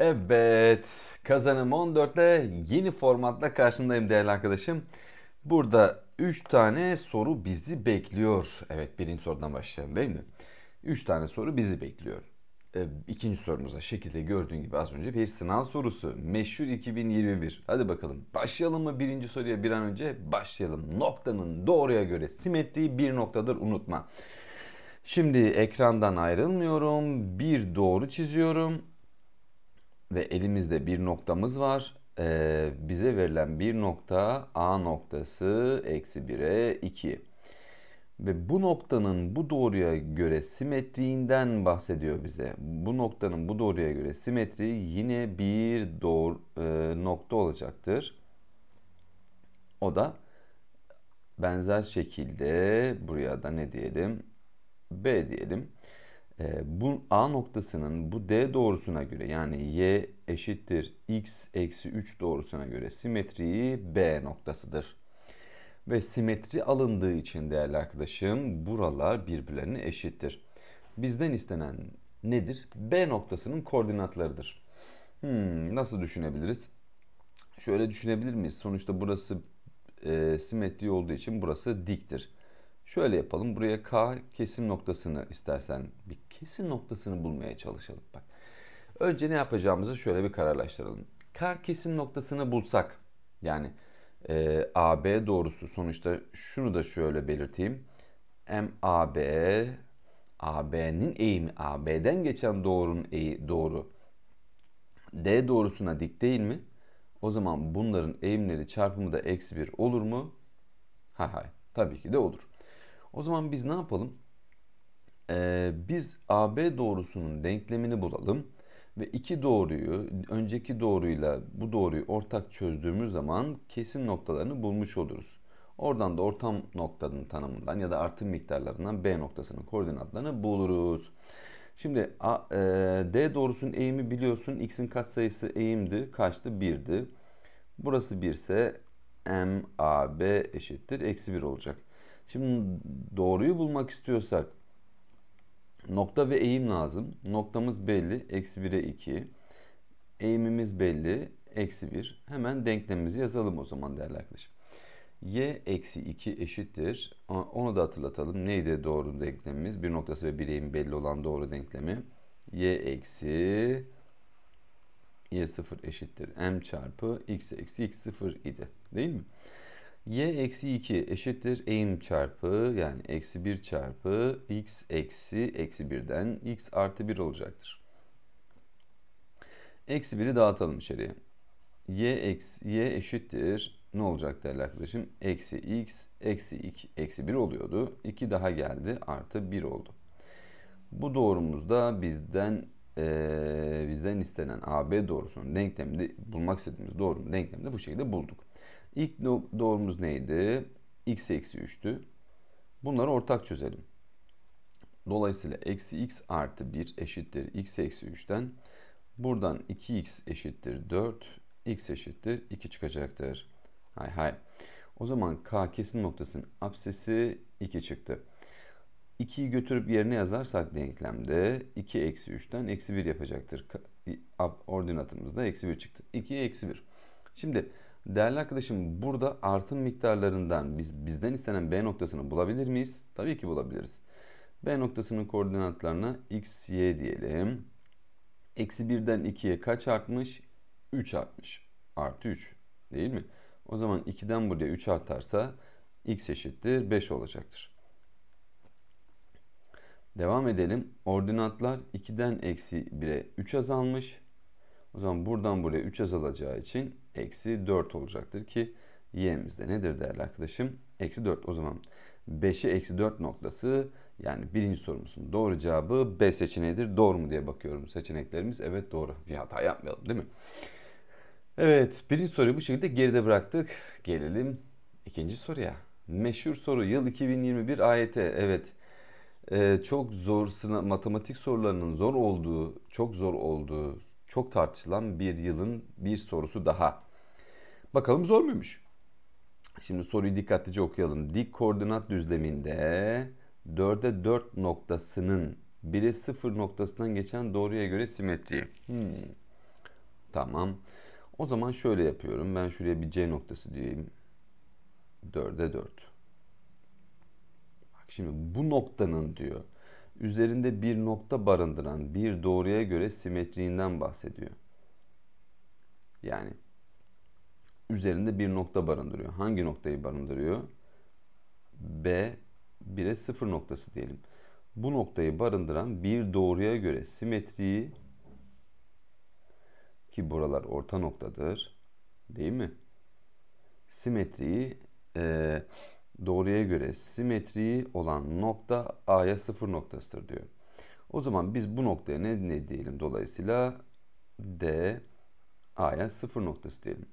Evet, kazanım 14'le yeni formatla karşındayım değerli arkadaşım. Burada 3 tane soru bizi bekliyor. Evet, birinci sorudan başlayalım değil mi? 3 tane soru bizi bekliyor. E, ikinci sorumuzda şekilde gördüğün gibi az önce bir sınav sorusu. Meşhur 2021. Hadi bakalım başlayalım mı birinci soruya bir an önce? Başlayalım. Noktanın doğruya göre simetriği bir noktadır unutma. Şimdi ekrandan ayrılmıyorum. Bir doğru çiziyorum ve elimizde bir noktamız var. Ee, bize verilen bir nokta A noktası eksi 1'e 2. Ve bu noktanın bu doğruya göre simetriğinden bahsediyor bize. Bu noktanın bu doğruya göre simetri yine bir doğru e, nokta olacaktır. O da benzer şekilde buraya da ne diyelim? B diyelim. E, bu A noktasının bu D doğrusuna göre yani Y eşittir X eksi 3 doğrusuna göre simetriği B noktasıdır. Ve simetri alındığı için değerli arkadaşım buralar birbirlerine eşittir. Bizden istenen nedir? B noktasının koordinatlarıdır. Hmm, nasıl düşünebiliriz? Şöyle düşünebilir miyiz? Sonuçta burası e, simetri olduğu için burası diktir. Şöyle yapalım. Buraya K kesim noktasını istersen bir kesim noktasını bulmaya çalışalım. Bak. Önce ne yapacağımızı şöyle bir kararlaştıralım. K kesim noktasını bulsak yani e, AB doğrusu sonuçta şunu da şöyle belirteyim. MAB AB'nin eğimi AB'den geçen doğrunun eği doğru D doğrusuna dik değil mi? O zaman bunların eğimleri çarpımı da eksi 1 olur mu? Hay hay. Tabii ki de olur. O zaman biz ne yapalım? Ee, biz AB doğrusunun denklemini bulalım ve iki doğruyu önceki doğruyla bu doğruyu ortak çözdüğümüz zaman kesin noktalarını bulmuş oluruz. Oradan da ortam noktanın tanımından ya da artım miktarlarından B noktasının koordinatlarını buluruz. Şimdi A, e, D doğrusunun eğimi biliyorsun x'in katsayısı eğimdi. Kaçtı? 1'di. Burası 1 ise M A B eşittir. Eksi 1 olacak. Şimdi doğruyu bulmak istiyorsak nokta ve eğim lazım. Noktamız belli. Eksi 1'e 2. Eğimimiz belli. Eksi 1. Hemen denklemimizi yazalım o zaman değerli arkadaşım. y eksi 2 eşittir. Onu da hatırlatalım. Neydi doğru denklemimiz? Bir noktası ve bir eğim belli olan doğru denklemi. y eksi y0 eşittir m çarpı x eksi x0 idi. Değil mi? y eksi 2 eşittir eğim çarpı yani eksi 1 çarpı x eksi eksi 1'den x artı 1 olacaktır. Eksi 1'i dağıtalım içeriye. y, eksi, y eşittir ne olacak değerli arkadaşım? Eksi x eksi 2 eksi 1 oluyordu. 2 daha geldi artı 1 oldu. Bu doğrumuzda bizden e, bizden istenen AB doğrusunun denklemini bulmak istediğimiz doğrunun denklemini bu şekilde bulduk. İlk doğrumuz neydi? x eksi 3'tü. Bunları ortak çözelim. Dolayısıyla eksi x artı 1 eşittir x eksi 3'ten. Buradan 2x eşittir 4. x eşittir 2 çıkacaktır. Hay hay. O zaman k kesim noktasının absesi 2 çıktı. 2'yi götürüp yerine yazarsak denklemde 2 eksi 3'ten eksi 1 yapacaktır. Ordinatımızda eksi 1 çıktı. 2 eksi 1. Şimdi Değerli arkadaşım burada artım miktarlarından biz bizden istenen B noktasını bulabilir miyiz? Tabii ki bulabiliriz. B noktasının koordinatlarına x, y diyelim. Eksi 1'den 2'ye kaç artmış? 3 artmış. Artı 3 değil mi? O zaman 2'den buraya 3 artarsa x eşittir 5 olacaktır. Devam edelim. Ordinatlar 2'den eksi 1'e 3 azalmış. O zaman buradan buraya 3 azalacağı için eksi 4 olacaktır ki y'miz de nedir değerli arkadaşım? Eksi 4 o zaman 5'e eksi 4 noktası yani birinci sorumuzun doğru cevabı B seçeneğidir. Doğru mu diye bakıyorum seçeneklerimiz. Evet doğru. Bir hata yapmayalım değil mi? Evet birinci soruyu bu şekilde geride bıraktık. Gelelim ikinci soruya. Meşhur soru yıl 2021 AYT. Evet ee, çok zor sınav, matematik sorularının zor olduğu, çok zor olduğu çok tartışılan bir yılın bir sorusu daha. Bakalım zor muymuş? Şimdi soruyu dikkatlice okuyalım. Dik koordinat düzleminde 4'e 4 noktasının 1'e 0 noktasından geçen doğruya göre simetri. Hmm. Tamam. O zaman şöyle yapıyorum. Ben şuraya bir C noktası diyeyim. 4'e 4. Bak şimdi bu noktanın diyor üzerinde bir nokta barındıran bir doğruya göre simetriğinden bahsediyor. Yani üzerinde bir nokta barındırıyor. Hangi noktayı barındırıyor? B 1'e 0 noktası diyelim. Bu noktayı barındıran bir doğruya göre simetriyi, ki buralar orta noktadır. Değil mi? Simetriyi eee doğruya göre simetriği olan nokta A'ya sıfır noktasıdır diyor. O zaman biz bu noktaya ne, ne diyelim? Dolayısıyla D A'ya sıfır noktası diyelim.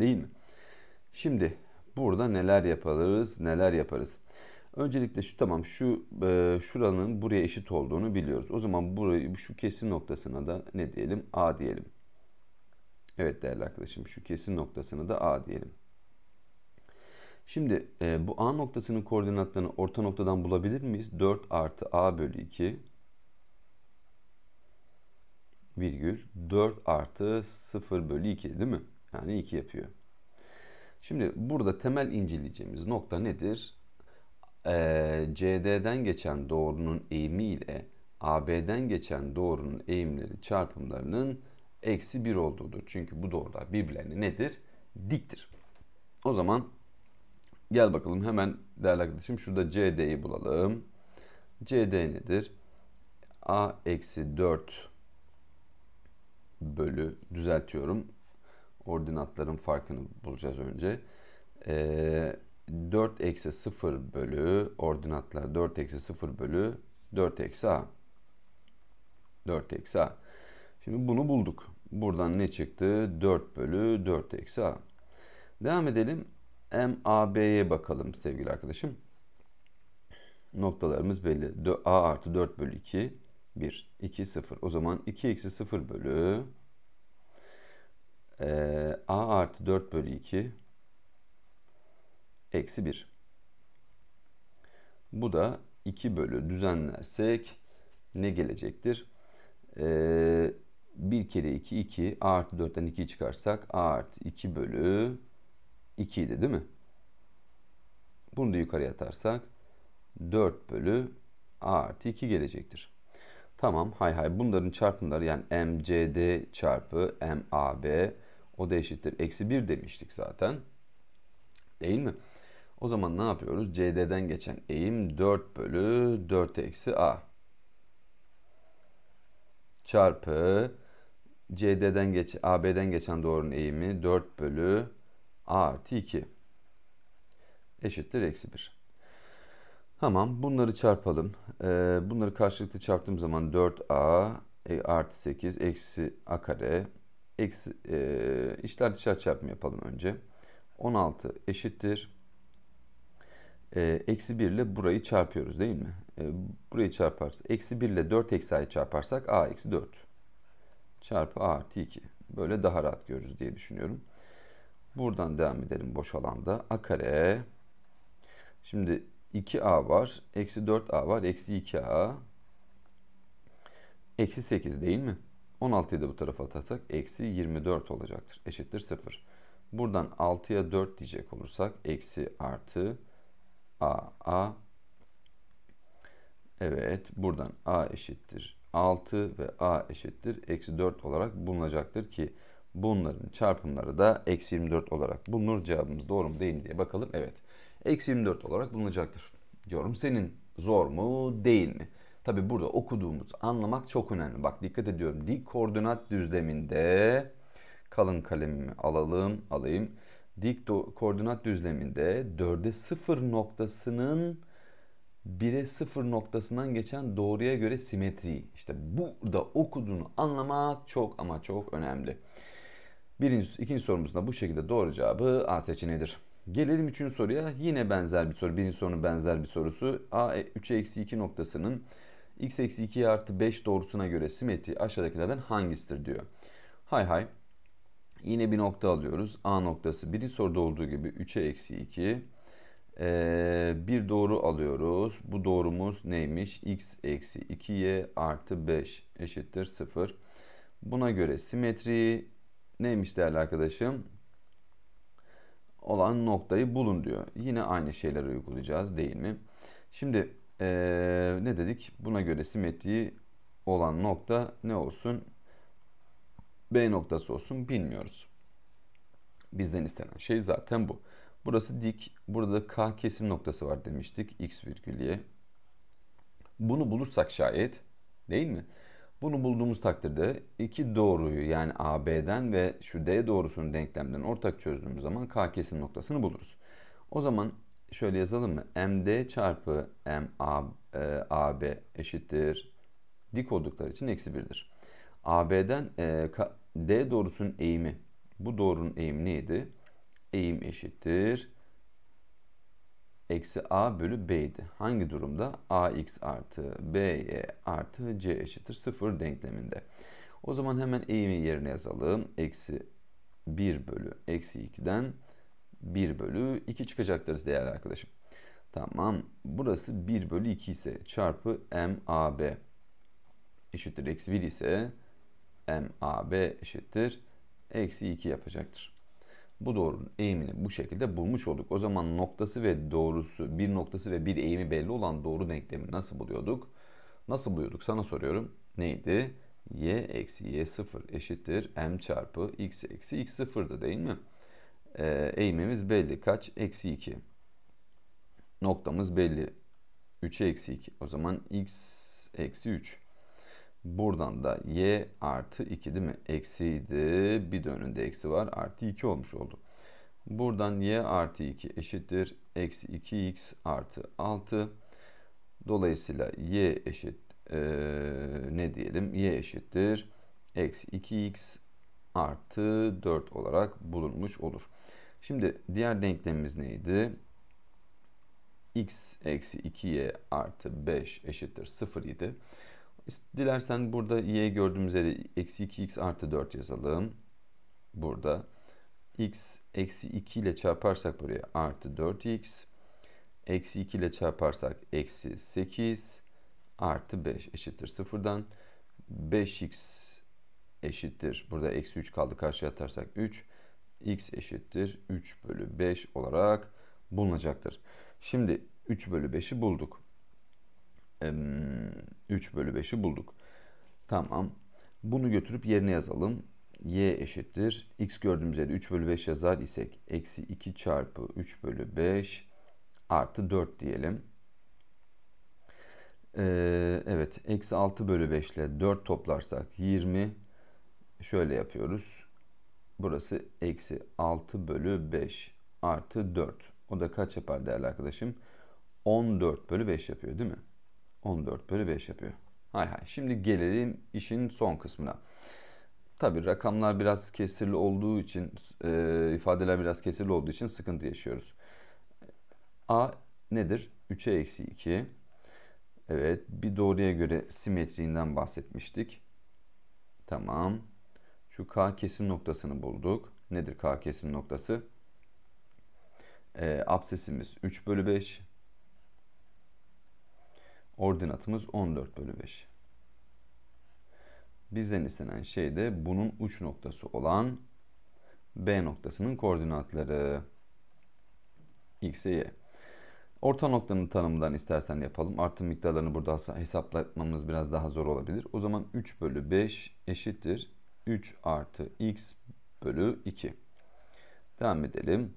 Değil mi? Şimdi burada neler yaparız? Neler yaparız? Öncelikle şu tamam şu e, şuranın buraya eşit olduğunu biliyoruz. O zaman burayı şu kesim noktasına da ne diyelim? A diyelim. Evet değerli arkadaşım şu kesim noktasına da A diyelim. Şimdi e, bu A noktasının koordinatlarını orta noktadan bulabilir miyiz? 4 artı A bölü 2 virgül 4 artı 0 bölü 2 değil mi? Yani 2 yapıyor. Şimdi burada temel inceleyeceğimiz nokta nedir? Ee, CD'den geçen doğrunun eğimi ile AB'den geçen doğrunun eğimleri çarpımlarının eksi 1 olduğudur. Çünkü bu doğrular birbirlerine nedir? Diktir. O zaman Gel bakalım hemen değerli arkadaşım şurada CD'yi bulalım. CD nedir? A eksi 4 bölü düzeltiyorum. Ordinatların farkını bulacağız önce. Ee, 4 eksi 0 bölü ordinatlar 4 eksi 0 bölü 4 eksi A. 4 eksi A. Şimdi bunu bulduk. Buradan ne çıktı? 4 bölü 4 eksi A. Devam edelim. MAB'ye bakalım sevgili arkadaşım. Noktalarımız belli. A artı 4 bölü 2, 1, 2, 0. O zaman 2 eksi 0 bölü e, A artı 4 bölü 2 eksi 1. Bu da 2 bölü düzenlersek ne gelecektir? E, 1 kere 2, 2. A artı 4'ten 2'yi çıkarsak A artı 2 bölü 2 idi değil mi? Bunu da yukarıya atarsak 4 bölü a artı 2 gelecektir. Tamam hay hay bunların çarpımları yani mcd çarpı mab o da eşittir. Eksi 1 demiştik zaten. Değil mi? O zaman ne yapıyoruz? CD'den geçen eğim 4 bölü 4 eksi A. Çarpı CD'den geç AB'den geçen doğrunun eğimi 4 bölü a artı 2 eşittir eksi 1. Tamam bunları çarpalım. Ee, bunları karşılıklı çarptığım zaman 4a e, artı 8 eksi a kare eksi e, dışarı çarpımı yapalım önce. 16 eşittir. Ee, eksi 1 ile burayı çarpıyoruz değil mi? Ee, burayı çarparsak eksi 1 ile 4 eksi a'yı çarparsak a eksi 4 çarpı a artı 2. Böyle daha rahat görürüz diye düşünüyorum. Buradan devam edelim boş alanda. A kare. Şimdi 2A var. Eksi 4A var. Eksi 2A. Eksi 8 değil mi? 16'yı da bu tarafa atarsak eksi 24 olacaktır. Eşittir 0. Buradan 6'ya 4 diyecek olursak eksi artı A. A. Evet. Buradan A eşittir 6 ve A eşittir eksi 4 olarak bulunacaktır ki Bunların çarpımları da eksi 24 olarak bulunur. Cevabımız doğru mu değil mi diye bakalım. Evet. Eksi 24 olarak bulunacaktır. Diyorum senin zor mu değil mi? Tabi burada okuduğumuz anlamak çok önemli. Bak dikkat ediyorum. Dik koordinat düzleminde kalın kalemimi alalım alayım. Dik koordinat düzleminde 4'e 0 noktasının 1'e 0 noktasından geçen doğruya göre simetri. İşte burada okuduğunu anlamak çok ama çok önemli. Birinci, ikinci sorumuzda bu şekilde doğru cevabı A seçeneğidir. Gelelim üçüncü soruya. Yine benzer bir soru. Birinci sorunun benzer bir sorusu. A (3, e, eksi 2 noktasının x eksi 2 artı 5 doğrusuna göre simetri aşağıdakilerden hangisidir diyor. Hay hay. Yine bir nokta alıyoruz. A noktası birinci soruda olduğu gibi 3'e eksi 2. Ee, bir doğru alıyoruz. Bu doğrumuz neymiş? x eksi 2y artı 5 eşittir 0. Buna göre simetri neymiş değerli arkadaşım? Olan noktayı bulun diyor. Yine aynı şeyleri uygulayacağız değil mi? Şimdi ee, ne dedik? Buna göre simetriği olan nokta ne olsun? B noktası olsun bilmiyoruz. Bizden istenen şey zaten bu. Burası dik. Burada K kesim noktası var demiştik. X virgül Bunu bulursak şayet değil mi? Bunu bulduğumuz takdirde iki doğruyu yani AB'den ve şu D doğrusunun denklemden ortak çözdüğümüz zaman K kesim noktasını buluruz. O zaman şöyle yazalım mı? MD çarpı MAB e, eşittir. Dik oldukları için eksi 1'dir. AB'den e, K, D doğrusunun eğimi. Bu doğrunun eğimi neydi? Eğim eşittir eksi a bölü b'ydi. Hangi durumda? ax artı b'ye artı c eşittir 0 denkleminde. O zaman hemen eğimi yerine yazalım. Eksi 1 bölü eksi 2'den 1 bölü 2 çıkacaktır değerli arkadaşım. Tamam. Burası 1 bölü 2 ise çarpı mab eşittir eksi 1 ise mab eşittir eksi 2 yapacaktır bu doğrunun eğimini bu şekilde bulmuş olduk. O zaman noktası ve doğrusu bir noktası ve bir eğimi belli olan doğru denklemi nasıl buluyorduk? Nasıl buluyorduk sana soruyorum. Neydi? y eksi y0 eşittir m çarpı x eksi x0'dı değil mi? Ee, eğimimiz belli. Kaç? Eksi 2. Noktamız belli. 3'e eksi 2. O zaman x eksi 3. Buradan da y artı 2 değil mi? Eksiydi. Bir de önünde eksi var. Artı 2 olmuş oldu. Buradan y artı 2 eşittir. Eksi 2x artı 6. Dolayısıyla y eşit e, ne diyelim? y eşittir. Eksi 2x artı 4 olarak bulunmuş olur. Şimdi diğer denklemimiz neydi? x eksi 2y artı 5 eşittir 0 idi. Dilersen burada y gördüğüm üzere eksi 2x artı 4 yazalım. Burada x eksi 2 ile çarparsak buraya artı 4x. Eksi 2 ile çarparsak eksi 8 artı 5 eşittir sıfırdan. 5x eşittir. Burada eksi 3 kaldı karşıya atarsak 3. x eşittir 3 bölü 5 olarak bulunacaktır. Şimdi 3 bölü 5'i bulduk. 3 bölü 5'i bulduk. Tamam. Bunu götürüp yerine yazalım. y eşittir. x gördüğümüz yerde 3 bölü 5 yazar isek eksi 2 çarpı 3 bölü 5 artı 4 diyelim. Ee, evet. Eksi 6 bölü 5 ile 4 toplarsak 20 şöyle yapıyoruz. Burası eksi 6 bölü 5 artı 4. O da kaç yapar değerli arkadaşım? 14 bölü 5 yapıyor değil mi? 14 bölü 5 yapıyor. Hay hay. Şimdi gelelim işin son kısmına. Tabii rakamlar biraz kesirli olduğu için, e, ifadeler biraz kesirli olduğu için sıkıntı yaşıyoruz. A nedir? 3'e eksi 2. Evet bir doğruya göre simetriğinden bahsetmiştik. Tamam. Şu K kesim noktasını bulduk. Nedir K kesim noktası? E, absesimiz 3 bölü 5. Ordinatımız 14 bölü 5. Bizden istenen şey de bunun uç noktası olan B noktasının koordinatları. X'e Y. Orta noktanın tanımından istersen yapalım. Artı miktarlarını burada hesaplatmamız biraz daha zor olabilir. O zaman 3 bölü 5 eşittir. 3 artı x bölü 2. Devam edelim.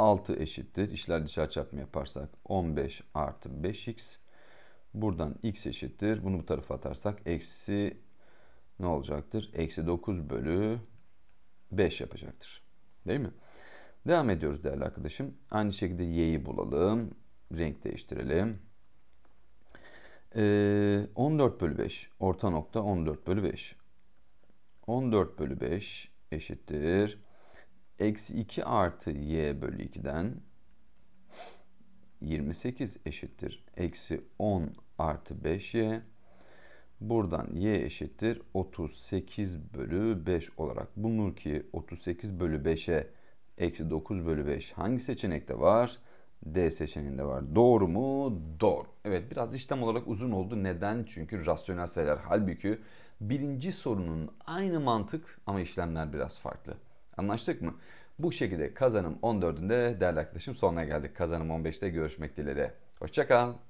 6 eşittir. İşler dışarı çarpımı yaparsak 15 artı 5x. Buradan x eşittir. Bunu bu tarafa atarsak eksi ne olacaktır? Eksi 9 bölü 5 yapacaktır. Değil mi? Devam ediyoruz değerli arkadaşım. Aynı şekilde y'yi bulalım. Renk değiştirelim. Ee, 14 bölü 5. Orta nokta 14 bölü 5. 14 bölü 5 eşittir. Eksi 2 artı y bölü 2'den 28 eşittir. Eksi 10 artı 5y. Buradan y eşittir 38 bölü 5 olarak bulunur ki 38 bölü 5'e eksi 9 bölü 5 hangi seçenekte var? D seçeneğinde var. Doğru mu? Doğru. Evet biraz işlem olarak uzun oldu. Neden? Çünkü rasyonel sayılar. Halbuki birinci sorunun aynı mantık ama işlemler biraz farklı. Anlaştık mı? Bu şekilde kazanım 14'ünde değerli arkadaşım sonuna geldik. Kazanım 15'te görüşmek dileğiyle. Hoşçakal.